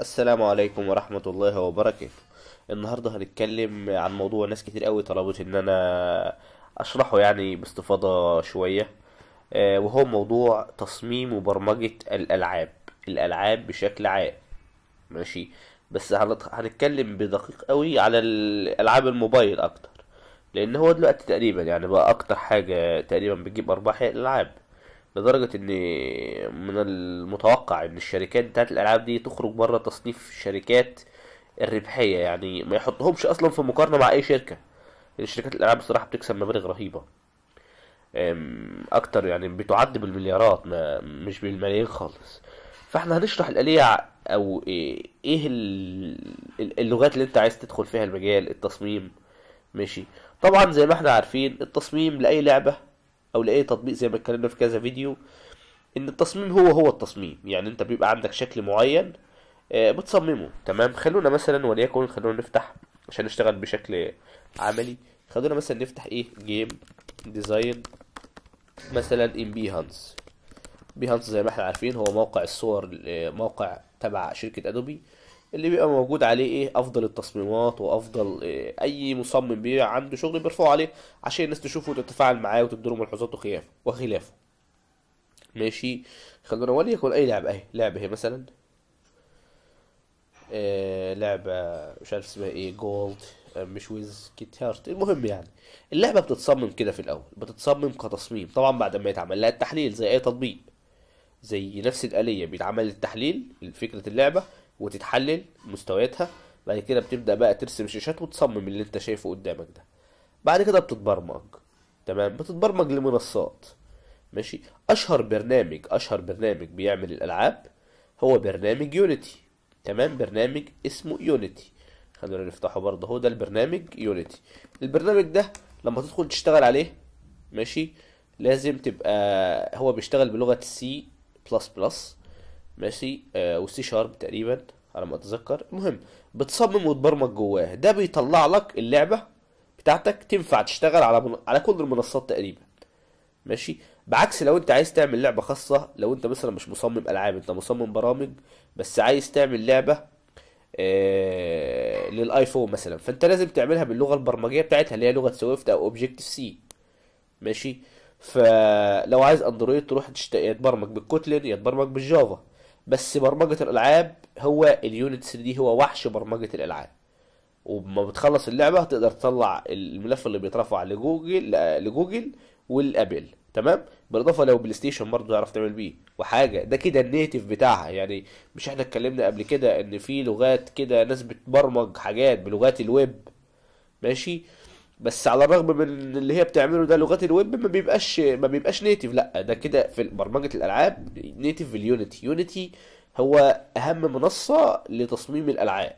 السلام عليكم ورحمة الله وبركاته النهاردة هنتكلم عن موضوع ناس كتير قوي طلبت ان انا اشرحه يعني باستفاضة شوية آه، وهو موضوع تصميم وبرمجة الالعاب الالعاب بشكل عام ماشي بس هنتكلم بدقيق قوي على الالعاب الموبايل اكتر لان هو دلوقتي تقريبا يعني بقى اكتر حاجة تقريبا بتجيب ارباح هي الالعاب لدرجة ان من المتوقع ان الشركات بتاعت الالعاب دي تخرج بره تصنيف الشركات الربحية يعني ما يحطهمش اصلا في مقارنة مع اي شركة شركات الالعاب بصراحة بتكسب مبالغ رهيبة اكتر يعني بتعد بالمليارات ما مش بالملايين خالص فاحنا هنشرح الاليه او ايه اللغات اللي انت عايز تدخل فيها المجال التصميم ماشي طبعا زي ما احنا عارفين التصميم لاي لعبه او لاي تطبيق زي ما اتكلمنا في كذا فيديو ان التصميم هو هو التصميم يعني انت بيبقى عندك شكل معين آه، بتصممه تمام خلونا مثلا وليكن خلونا نفتح عشان نشتغل بشكل عملي خلونا مثلا نفتح ايه جيم ديزاين مثلا ان بي هانس بي هانس زي ما احنا عارفين هو موقع الصور آه، موقع تبع شركه ادوبي اللي بيبقى موجود عليه ايه افضل التصميمات وافضل إيه اي مصمم بيبقى عنده شغل بيرفعه عليه عشان الناس تشوفه وتتفاعل معاه وتديله ملحوظات وخلافه وخلافه ماشي خلونا يكون اي لعبه اهي لعبه اهي مثلا إيه لعبه مش عارف اسمها ايه جولد آه، مش ويز كيت هارت المهم يعني اللعبه بتتصمم كده في الاول بتتصمم كتصميم طبعا بعد ما يتعمل لها التحليل زي اي تطبيق زي نفس الآلية بيتعمل التحليل فكره اللعبة وتتحلل مستوياتها بعد كده بتبدا بقى ترسم شاشات وتصمم اللي انت شايفه قدامك ده بعد كده بتتبرمج تمام بتتبرمج لمنصات ماشي اشهر برنامج اشهر برنامج بيعمل الالعاب هو برنامج يونيتي تمام برنامج اسمه يونيتي خلينا نفتحه برضه هو ده البرنامج يونيتي البرنامج ده لما تدخل تشتغل عليه ماشي لازم تبقى هو بيشتغل بلغه سي بلس بلس ماشي آه وسي شارب تقريبا على ما اتذكر المهم بتصمم وتبرمج جواه ده بيطلع لك اللعبه بتاعتك تنفع تشتغل على من... على كل المنصات تقريبا ماشي بعكس لو انت عايز تعمل لعبه خاصه لو انت مثلا مش مصمم العاب انت مصمم برامج بس عايز تعمل لعبه آه للايفون مثلا فانت لازم تعملها باللغه البرمجيه بتاعتها اللي هي لغه سويفت او اوبجكتيف سي ماشي فلو عايز اندرويد تروح تشت... يتبرمج بالكوتلين يتبرمج بالجافا بس برمجه الالعاب هو اليونت 3 دي هو وحش برمجه الالعاب وما بتخلص اللعبه تقدر تطلع الملف اللي بيترفع لجوجل لجوجل والابل تمام بالاضافه لو بلاي ستيشن برضه تعرف تعمل بيه وحاجه ده كده النيتف بتاعها يعني مش احنا اتكلمنا قبل كده ان في لغات كده ناس بتبرمج حاجات بلغات الويب ماشي بس على الرغم من اللي هي بتعمله ده لغات الويب ما بيبقاش ما بيبقاش نيتف لا ده كده في برمجه الالعاب نيتف في يونتي هو اهم منصه لتصميم الالعاب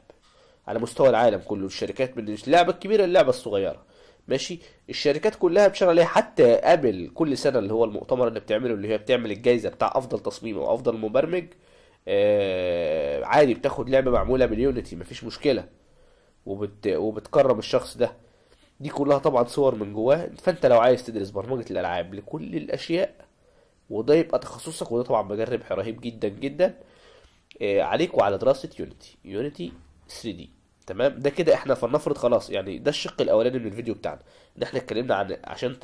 على مستوى العالم كله الشركات من اللعبه الكبيره للعبه الصغيره ماشي الشركات كلها بتشتغل عليها حتى ابل كل سنه اللي هو المؤتمر اللي بتعمله اللي هي بتعمل الجائزه بتاع افضل تصميم او افضل مبرمج آه عادي بتاخد لعبه معموله ما مفيش مشكله وبت وبتكرم الشخص ده دي كلها طبعا صور من جواه فانت لو عايز تدرس برمجة الالعاب لكل الاشياء وده يبقى تخصصك وده طبعا مجرب رهيب جدا جدا آه، عليك وعلى دراسة يونيتي يونيتي 3 دي تمام ده كده احنا فلنفرض خلاص يعني ده الشق الاولاني من الفيديو بتاعنا ان احنا اتكلمنا عن عشان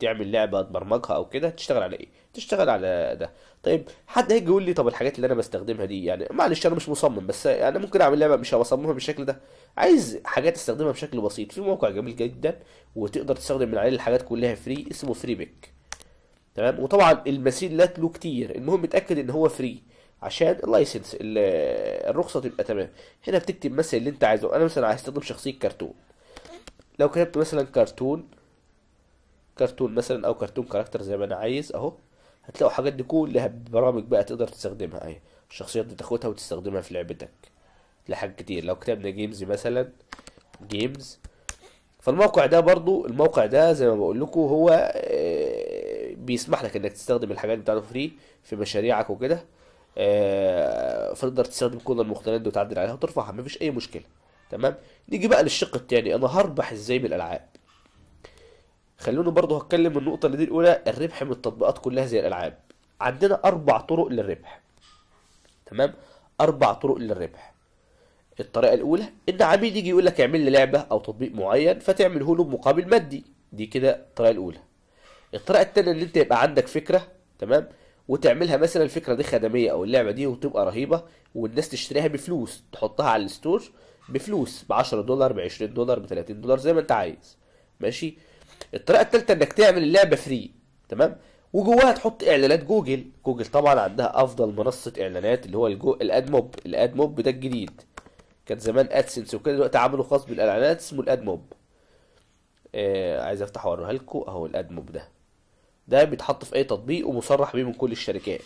تعمل لعبه تبرمجها او كده تشتغل على ايه تشتغل على ده طيب حد هيجي يقول لي طب الحاجات اللي انا بستخدمها دي يعني معلش انا مش مصمم بس يعني ممكن اعمل لعبه مش هصممها بالشكل ده عايز حاجات استخدمها بشكل بسيط في موقع جميل جدا وتقدر تستخدم من عليه الحاجات كلها فري اسمه فري بيك تمام وطبعا المسير لا له كتير المهم اتاكد ان هو فري عشان اللايسنس الرخصه تبقى تمام هنا بتكتب مثلا اللي انت عايزه انا مثلا عايز استخدم شخصيه كرتون لو كتبت مثلا كرتون كرتون مثلا او كرتون كاركتر زي ما انا عايز اهو هتلاقوا حاجات دي كلها برامج بقى تقدر تستخدمها اهي أيوة. الشخصيات دي تاخدها وتستخدمها في لعبتك لحاجات كتير لو كتبنا جيمز مثلا جيمز فالموقع ده برضو الموقع ده زي ما بقول لكم هو آه، بيسمح لك انك تستخدم الحاجات بتاعته فري في مشاريعك وكده آه، فتقدر تستخدم كل المختلفات دي وتعدل عليها وترفعها مفيش اي مشكله تمام نيجي بقى للشق الثاني انا هربح ازاي من الالعاب خلوني برضه هتكلم النقطه اللي دي الاولى الربح من التطبيقات كلها زي الالعاب عندنا اربع طرق للربح تمام اربع طرق للربح الطريقه الاولى ان عميل يجي يقول لك اعمل لي لعبه او تطبيق معين فتعمله له بمقابل مادي دي كده الطريقه الاولى الطريقه الثانيه ان انت يبقى عندك فكره تمام وتعملها مثلا الفكره دي خدميه او اللعبه دي وتبقى رهيبه والناس تشتريها بفلوس تحطها على الستور بفلوس ب 10 دولار ب 20 دولار ب 30 دولار زي ما انت عايز ماشي الطريقه الثالثه انك تعمل اللعبه فري تمام وجواها تحط اعلانات جوجل جوجل طبعا عندها افضل منصه اعلانات اللي هو الجو... الاد موب الاد موب ده الجديد كان زمان ادسنس وكده دلوقتي عملوا خاص بالاعلانات اسمه الاد موب آه عايز افتح اوريها لكم اهو الاد موب ده ده بيتحط في اي تطبيق ومصرح بيه من كل الشركات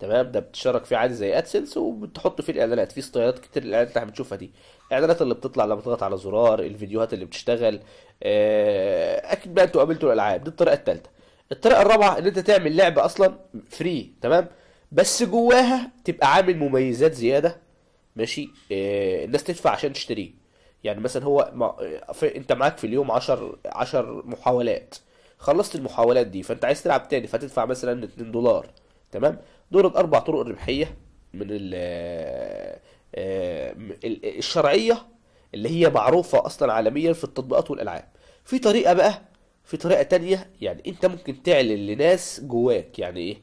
تمام ده بتشترك فيه عادي زي ادسنس وبتحط فيه الاعلانات في ستايلات كتير الاعلانات اللي احنا بنشوفها دي الاعلانات اللي بتطلع لما تضغط على زرار الفيديوهات اللي بتشتغل آه، اكيد بقى انتوا قابلتوا الالعاب دي الطريقه الثالثه الطريقه الرابعه ان انت تعمل لعبه اصلا فري تمام بس جواها تبقى عامل مميزات زياده ماشي آه، الناس تدفع عشان تشتريه يعني مثلا هو آه، انت معاك في اليوم 10 10 محاولات خلصت المحاولات دي فانت عايز تلعب تاني فتدفع مثلا 2 دولار تمام دول الاربع طرق الربحيه من آه، آه، ال الشرعيه اللي هي معروفه اصلا عالميا في التطبيقات والالعاب في طريقه بقى في طريقه تانية يعني انت ممكن تعلن لناس جواك يعني ايه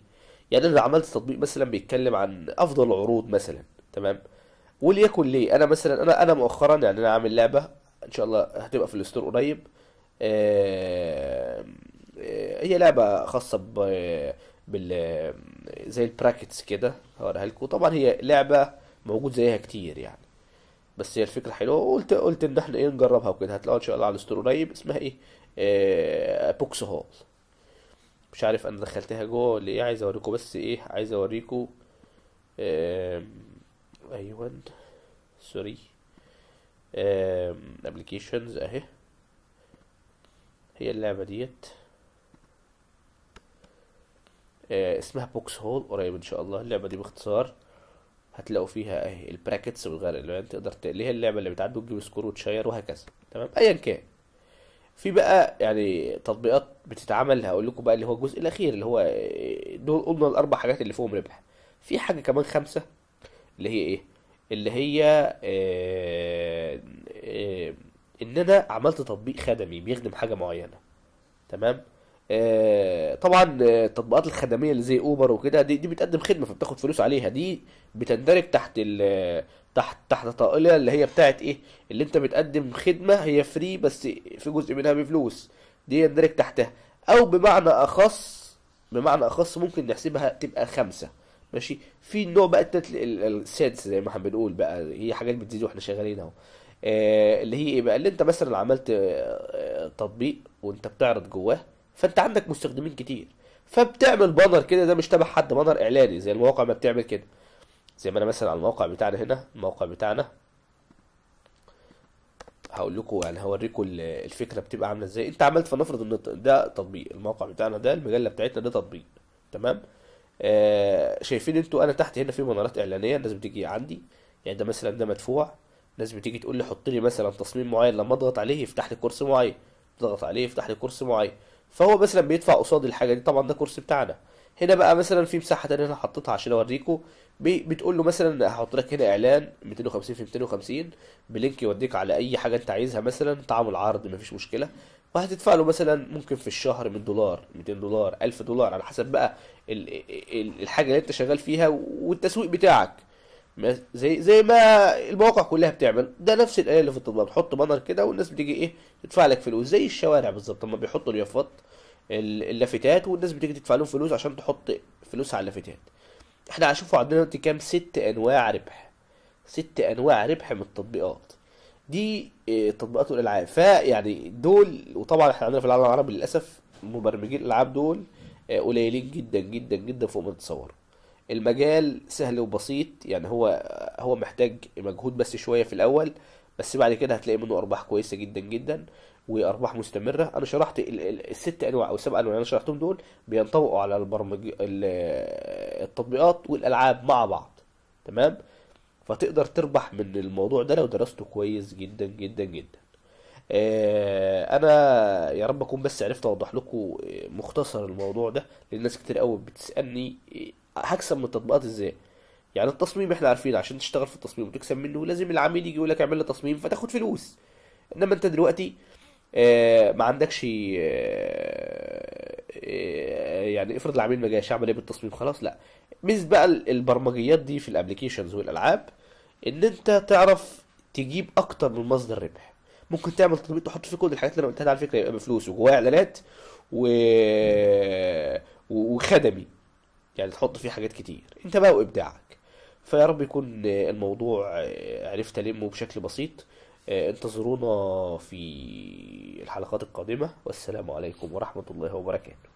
يعني انا عملت تطبيق مثلا بيتكلم عن افضل عروض مثلا تمام وليكن ليه انا مثلا انا انا مؤخرا يعني انا عامل لعبه ان شاء الله هتبقى في الاستور قريب آه، آه، هي لعبة خاصة ب بال زي البراكتس كده هوريها لكم طبعا هي لعبة موجود زيها كتير يعني بس هي الفكرة حلوة قلت قلت ان احنا ايه نجربها وكده هتلاقوها ان شاء الله على الستور قريب اسمها ايه آه بوكس هول مش عارف انا دخلتها جوه ولا ايه عايز اوريكم بس ايه عايز اوريكم آه ايوه سوري ابلكيشنز اهي هي اللعبة ديت آه اسمها بوكس هول قريب ان شاء الله اللعبة دي باختصار هتلاقوا فيها اهي البراكتس بتغير اللي تقدر تقليها اللعبة اللي بتعدوا وتجيب سكور وتشير وهكذا تمام ايا كان في بقى يعني تطبيقات بتتعمل هقول لكم بقى اللي هو الجزء الاخير اللي هو آه، دول قلنا الاربع حاجات اللي فيهم ربح في حاجه كمان خمسه اللي هي ايه اللي هي آه، آه، ان انا عملت تطبيق خدمي بيخدم حاجه معينه تمام آه طبعا آه، التطبيقات الخدميه اللي زي اوبر وكده دي, دي بتقدم خدمه فبتاخد فلوس عليها دي بتندرج تحت ال آه، تحت تحت طائله اللي هي بتاعت ايه اللي انت بتقدم خدمه هي فري بس في جزء منها بفلوس دي يندرج تحتها او بمعنى اخص بمعنى اخص ممكن نحسبها تبقى خمسة ماشي في النوع بقى السادس زي ما احنا بنقول بقى هي حاجات بتزيد واحنا شغالين اهو آه، اللي هي ايه بقى اللي انت مثلا عملت آه، آه، تطبيق وانت بتعرض جواه فانت عندك مستخدمين كتير فبتعمل بانر كده ده مش تبع حد بانر اعلاني زي المواقع ما بتعمل كده زي ما انا مثلا على الموقع بتاعنا هنا الموقع بتاعنا هقول لكم يعني هوريكم الفكره بتبقى عامله ازاي انت عملت فنفرض ان ده تطبيق الموقع بتاعنا ده المجله بتاعتنا ده تطبيق تمام آه شايفين انتوا انا تحت هنا في منارات اعلانيه الناس بتيجي عندي يعني ده مثلا ده مدفوع ناس بتيجي تقول لي حط لي مثلا تصميم معين لما اضغط عليه يفتح لي كورس معين اضغط عليه يفتح لي كورس معين فهو مثلا بيدفع قصاد الحاجه دي طبعا ده كورس بتاعنا هنا بقى مثلا في مساحه تانية انا حطيتها عشان اوريكم بتقول له مثلا هحط لك هنا اعلان 250 في 250 بلينك يوديك على اي حاجه انت عايزها مثلا تعامل عرض مفيش مشكله وهتدفع له مثلا ممكن في الشهر 100 دولار 200 دولار 1000 دولار على حسب بقى الحاجه اللي انت شغال فيها والتسويق بتاعك زي زي ما المواقع كلها بتعمل ده نفس الآلة اللي في التطبيقات بتحط بانر كده والناس بتيجي ايه تدفع لك فلوس زي الشوارع بالظبط لما بيحطوا اليافطات اللافتات والناس بتيجي تدفع لهم فلوس عشان تحط فلوس على اللافتات احنا هنشوفوا عندنا دلوقتي كام ست انواع ربح ست انواع ربح من التطبيقات دي آه، تطبيقات الالعاب فيعني دول وطبعا احنا عندنا في العالم العربي للاسف مبرمجين الالعاب دول آه، قليلين جدا جدا جدا فوق ما تتصوروا المجال سهل وبسيط يعني هو هو محتاج مجهود بس شويه في الاول بس بعد كده هتلاقي منه ارباح كويسه جدا جدا وارباح مستمره انا شرحت الست انواع او السبع انواع اللي انا شرحتهم دول بينطبقوا على البرمج التطبيقات والالعاب مع بعض تمام فتقدر تربح من الموضوع ده لو درسته كويس جدا جدا جدا آه، انا يا رب اكون بس عرفت اوضح لكم مختصر الموضوع ده لان ناس كتير قوي بتسالني هكسب من التطبيقات ازاي يعني التصميم احنا عارفين عشان تشتغل في التصميم وتكسب منه لازم العميل يجي يقول لك اعمل لي تصميم فتاخد فلوس انما انت دلوقتي آه، ما عندكش آه، آه، يعني افرض العميل ما جاش اعمل ايه بالتصميم خلاص لا ميزه بقى البرمجيات دي في الابلكيشنز والالعاب ان انت تعرف تجيب اكتر من مصدر ربح ممكن تعمل تطبيق تحط فيه كل الحاجات اللي انا قلتها على فكره يبقى بفلوس وجواه اعلانات و... وخدمي يعني تحط فيه حاجات كتير انت بقى وابداعك فيا رب يكون الموضوع آه، عرفت المه بشكل بسيط آه، انتظرونا في الحلقات القادمة والسلام عليكم ورحمة الله وبركاته